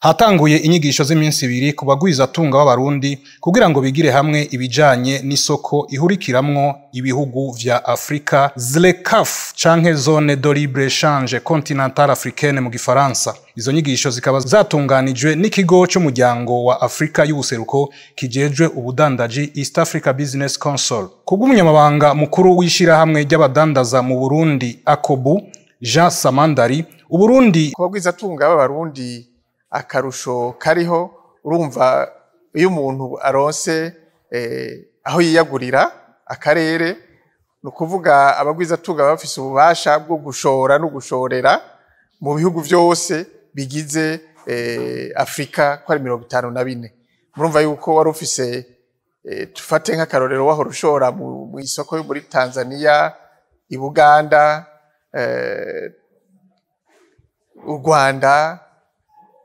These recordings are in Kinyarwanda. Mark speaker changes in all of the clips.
Speaker 1: hatanguye inyigisho z'iminsi ibiri ku bagwizatunga b'abarundi kugira ngo bigire hamwe ibijyanye n'isoko ihurikiramwo ibihugu vya afurika zlecaf canke zone de libre change continental africaine mu gifaransa izo nyigisho zikaba zatunganijwe n'ikigo cy'umuryango wa afurika y'ubuseruko kijejwe ubudandaji east africa business council kubw'umunyamabanga mukuru w’ishyirahamwe ry'abadandaza mu burundi akobu
Speaker 2: jean samandari uburundi ku bagwizatunga b'abarundi akarusho kariho urumva iyo umuntu aronse eh, aho yiyagurira akarere ni ukuvuga abagwizatunga baba bafise ububasha bwo gushora no gushorera mu bihugu byose bigize eh, afurika ko ari mirongo itanu na bine murumva yuko wari ufise eh, tufate nk'akarorero wahora ushora mu isoko yo muri tanzania i buganda u rwanda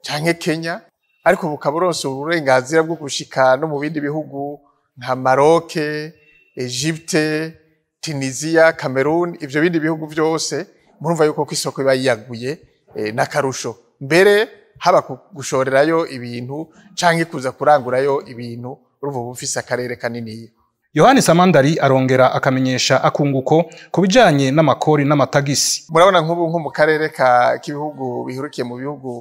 Speaker 2: cyane kenya ariko bukaba buronsa uburenganzira bwo gushyika no mu bindi bihugu nka maroke egypte tunisiya cameroon ibyo bindi bihugu byose murumva yuko ku isoko iba yiyaguye eh, n'akarusho mbere haba gushorerayo ibintu cyangwa kuza kurangurayo ibintu urumva uba ufise akarere kanini
Speaker 1: yohani samandari arongera akamenyesha akunguko ku bijyanye n'amakori
Speaker 2: n'amatagisi murabona nk'ubu nko mu karere k'ibihugu bihurikiye mu bihugu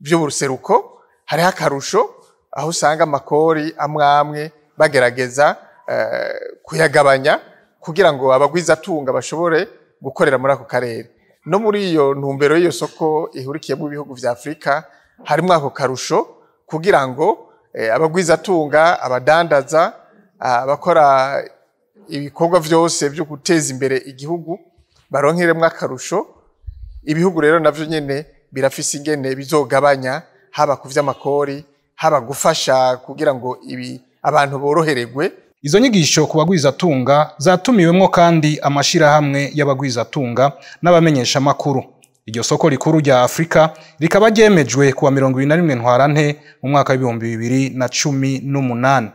Speaker 2: by'ubuseruko hariho akarusho aho usanga amakori amwe amwe bagerageza eh, kuyagabanya kugira ngo abagwizatunga bashobore gukorera muri ako karere no muri iyo ntumbero y'iyo soko ihurikiyemo ibihugu bya afurika harimo ako karusho kugira ngo eh, abagwizatunga abadandaza ah, abakora ibikorwa byose byo guteza imbere igihugu baronkeremo akarusho ibihugu rero nabyo nyine birafise ingene bizogabanya haba ku vy'amakori haba gufasha kugira ngo ibi abantu boroheregwe.
Speaker 1: izo nyigisho ku bagwizatunga zatumiwemo kandi amashyirahamwe y'abagwizatunga n'abamenyeshamakuru iryo soko rikuru rya afurika rikaba ryemejwe kuwa mirongo ibiri na rimwe ntwarante mu mwaka w'ibihumbi bibiri na cumi n'umunani